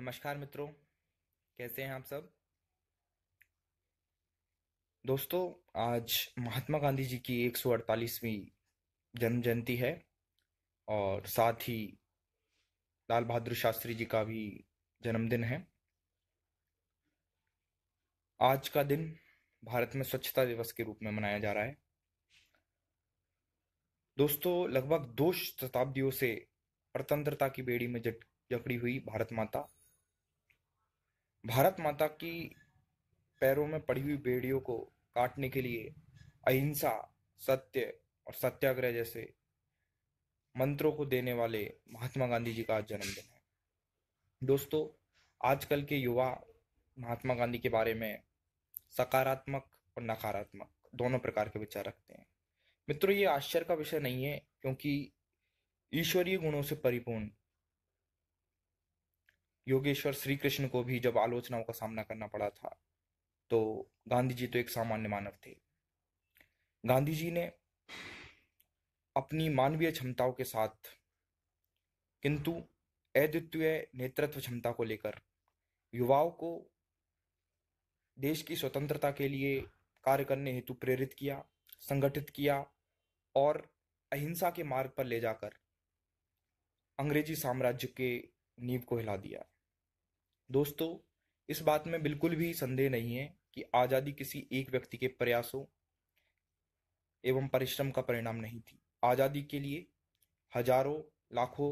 नमस्कार मित्रों कैसे हैं आप सब दोस्तों आज महात्मा गांधी जी की एक सौ अड़तालीसवीं जन्म जयंती है और साथ ही लाल बहादुर शास्त्री जी का भी जन्मदिन है आज का दिन भारत में स्वच्छता दिवस के रूप में मनाया जा रहा है दोस्तों लगभग दो शताब्दियों से स्वतंत्रता की बेड़ी में जकड़ी हुई भारत माता भारत माता की पैरों में पड़ी हुई बेड़ियों को काटने के लिए अहिंसा सत्य और सत्याग्रह जैसे मंत्रों को देने वाले महात्मा गांधी जी का आज जन्मदिन है दोस्तों आजकल के युवा महात्मा गांधी के बारे में सकारात्मक और नकारात्मक दोनों प्रकार के विचार रखते हैं मित्रों ये आश्चर्य का विषय नहीं है क्योंकि ईश्वरीय गुणों से परिपूर्ण योगेश्वर श्री कृष्ण को भी जब आलोचनाओं का सामना करना पड़ा था तो गांधी जी तो एक सामान्य मानव थे गांधी जी ने अपनी मानवीय क्षमताओं के साथ किंतु अद्वितीय नेतृत्व क्षमता को लेकर युवाओं को देश की स्वतंत्रता के लिए कार्य करने हेतु प्रेरित किया संगठित किया और अहिंसा के मार्ग पर ले जाकर अंग्रेजी साम्राज्य के नींव को हिला दिया दोस्तों इस बात में बिल्कुल भी संदेह नहीं है कि आज़ादी किसी एक व्यक्ति के प्रयासों एवं परिश्रम का परिणाम नहीं थी आज़ादी के लिए हजारों लाखों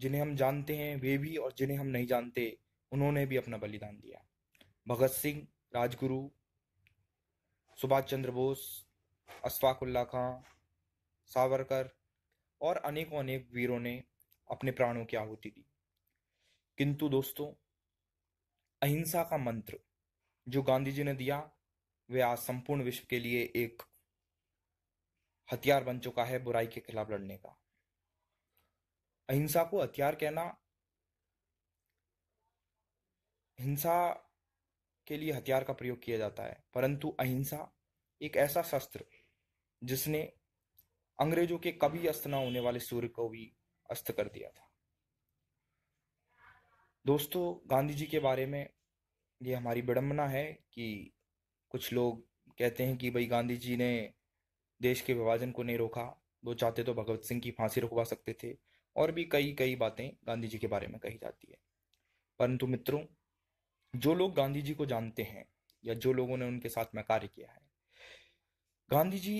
जिन्हें हम जानते हैं वे भी और जिन्हें हम नहीं जानते उन्होंने भी अपना बलिदान दिया भगत सिंह राजगुरु सुभाष चंद्र बोस उल्ला खां सावरकर और अनेकों अनेक वीरों ने अपने प्राणों की आहुति दी किंतु दोस्तों अहिंसा का मंत्र जो गांधी जी ने दिया वे आज संपूर्ण विश्व के लिए एक हथियार बन चुका है बुराई के खिलाफ लड़ने का अहिंसा को हथियार कहना हिंसा के लिए हथियार का प्रयोग किया जाता है परंतु अहिंसा एक ऐसा शस्त्र जिसने अंग्रेजों के कभी अस्त न होने वाले सूर्य को भी अस्त कर दिया था दोस्तों गांधी जी के बारे में ये हमारी विडम्बना है कि कुछ लोग कहते हैं कि भाई गांधी जी ने देश के विभाजन को नहीं रोका वो चाहते तो भगवत सिंह की फांसी रुकवा सकते थे और भी कई कई बातें गांधी जी के बारे में कही जाती है परंतु मित्रों जो लोग गांधी जी को जानते हैं या जो लोगों ने उनके साथ में कार्य किया है गांधी जी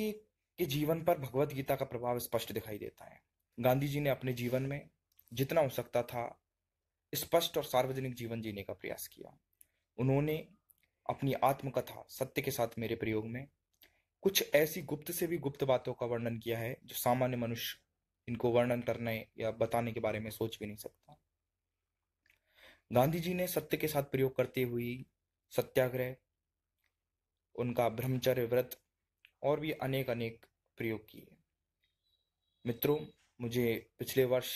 के जीवन पर भगवत गीता का प्रभाव स्पष्ट दिखाई देता है गांधी जी ने अपने जीवन में जितना हो सकता था स्पष्ट और सार्वजनिक जीवन जीने का प्रयास किया उन्होंने अपनी आत्मकथा सत्य के साथ मेरे प्रयोग में कुछ ऐसी गुप्त से भी गुप्त बातों का वर्णन किया है जो सामान्य मनुष्य इनको वर्णन करने या बताने के बारे में सोच भी नहीं सकता गांधी जी ने सत्य के साथ प्रयोग करते हुए सत्याग्रह उनका ब्रह्मचर्य व्रत और भी अनेक अनेक प्रयोग किए मित्रों मुझे पिछले वर्ष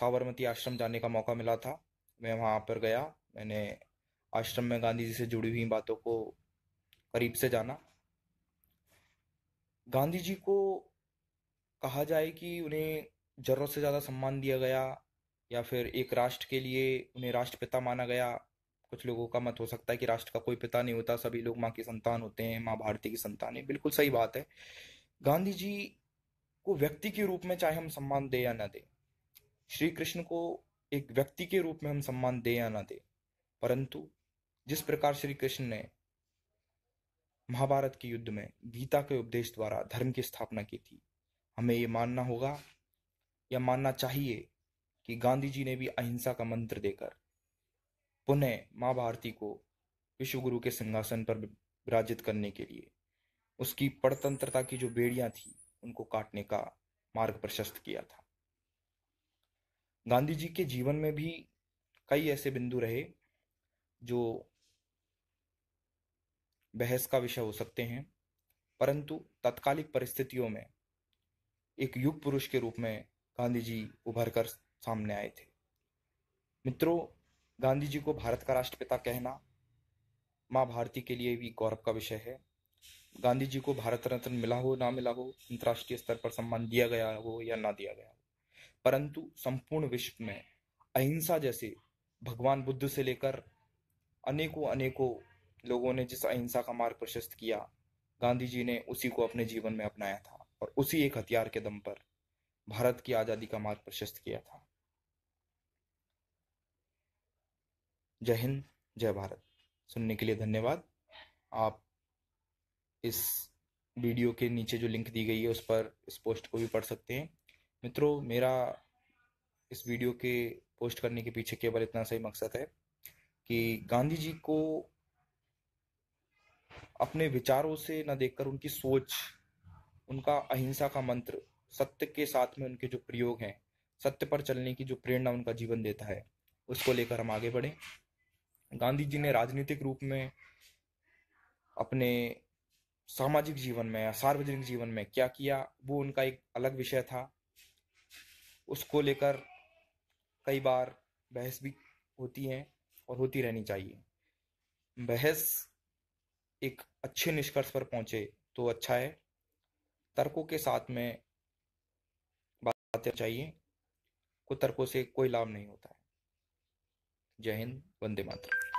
साबरमती आश्रम जाने का मौका मिला था मैं वहाँ पर गया मैंने आश्रम में गांधी जी से जुड़ी हुई बातों को करीब से जाना गांधी जी को कहा जाए कि उन्हें ज़रूरत से ज़्यादा सम्मान दिया गया या फिर एक राष्ट्र के लिए उन्हें राष्ट्रपिता माना गया कुछ लोगों का मत हो सकता है कि राष्ट्र का कोई पिता नहीं होता सभी लोग माँ की संतान होते हैं माँ भारती की संतान है बिल्कुल सही बात है गांधी जी को व्यक्ति के रूप में चाहे हम सम्मान दें या ना दें श्री कृष्ण को एक व्यक्ति के रूप में हम सम्मान दे या ना दे परंतु जिस प्रकार श्री कृष्ण ने महाभारत के युद्ध में गीता के उपदेश द्वारा धर्म की स्थापना की थी हमें ये मानना होगा या मानना चाहिए कि गांधी जी ने भी अहिंसा का मंत्र देकर पुनः माँ भारती को विश्वगुरु के सिंहासन पर विराजित करने के लिए उसकी परतंत्रता की जो बेड़ियां थी उनको काटने का मार्ग प्रशस्त किया था गांधी जी के जीवन में भी कई ऐसे बिंदु रहे जो बहस का विषय हो सकते हैं परंतु तत्कालिक परिस्थितियों में एक युग पुरुष के रूप में गांधी जी उभर कर सामने आए थे मित्रों गांधी जी को भारत का राष्ट्रपिता कहना माँ भारती के लिए भी गौरव का विषय है गांधी जी को भारत रत्न मिला हो ना मिला हो अंतर्राष्ट्रीय स्तर पर सम्मान दिया गया हो या ना दिया गया हो परंतु संपूर्ण विश्व में अहिंसा जैसे भगवान बुद्ध से लेकर अनेकों अनेकों लोगों ने जिस अहिंसा का मार्ग प्रशस्त किया गांधी जी ने उसी को अपने जीवन में अपनाया था और उसी एक हथियार के दम पर भारत की आजादी का मार्ग प्रशस्त किया था जय हिंद जय भारत सुनने के लिए धन्यवाद आप इस वीडियो के नीचे जो लिंक दी गई है उस पर इस पोस्ट को भी पढ़ सकते हैं मित्रों मेरा इस वीडियो के पोस्ट करने के पीछे केवल इतना सही मकसद है कि गांधी जी को अपने विचारों से न देखकर उनकी सोच उनका अहिंसा का मंत्र सत्य के साथ में उनके जो प्रयोग हैं सत्य पर चलने की जो प्रेरणा उनका जीवन देता है उसको लेकर हम आगे बढ़ें गांधी जी ने राजनीतिक रूप में अपने सामाजिक जीवन में या सार्वजनिक जीवन में क्या किया वो उनका एक अलग विषय था उसको लेकर कई बार बहस भी होती है और होती रहनी चाहिए बहस एक अच्छे निष्कर्ष पर पहुंचे तो अच्छा है तर्कों के साथ में बातें चाहिए को तर्कों से कोई लाभ नहीं होता है जय हिंद वंदे मातरम